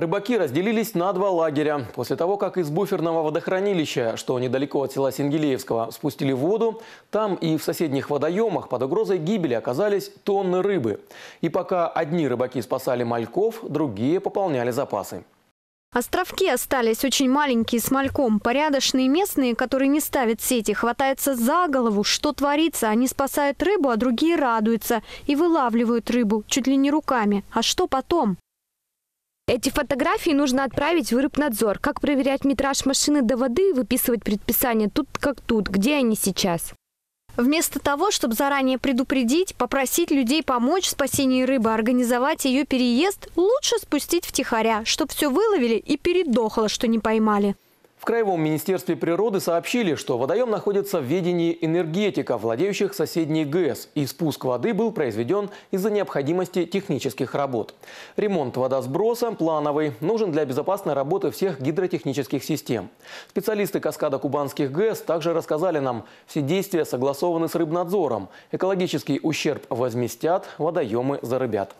Рыбаки разделились на два лагеря. После того, как из буферного водохранилища, что недалеко от села Сингелеевского, спустили воду, там и в соседних водоемах под угрозой гибели оказались тонны рыбы. И пока одни рыбаки спасали мальков, другие пополняли запасы. Островки остались очень маленькие, с мальком. Порядочные местные, которые не ставят сети, хватаются за голову. Что творится? Они спасают рыбу, а другие радуются и вылавливают рыбу чуть ли не руками. А что потом? Эти фотографии нужно отправить в рыбнадзор. Как проверять метраж машины до воды и выписывать предписание тут как тут, где они сейчас? Вместо того, чтобы заранее предупредить, попросить людей помочь в спасении рыбы, организовать ее переезд, лучше спустить втихаря, чтобы все выловили и передохло, что не поймали. В Краевом министерстве природы сообщили, что водоем находится в ведении энергетиков, владеющих соседней ГЭС, и спуск воды был произведен из-за необходимости технических работ. Ремонт водосброса плановый, нужен для безопасной работы всех гидротехнических систем. Специалисты каскада кубанских ГЭС также рассказали нам, все действия согласованы с рыбнадзором, экологический ущерб возместят, водоемы зарыбят.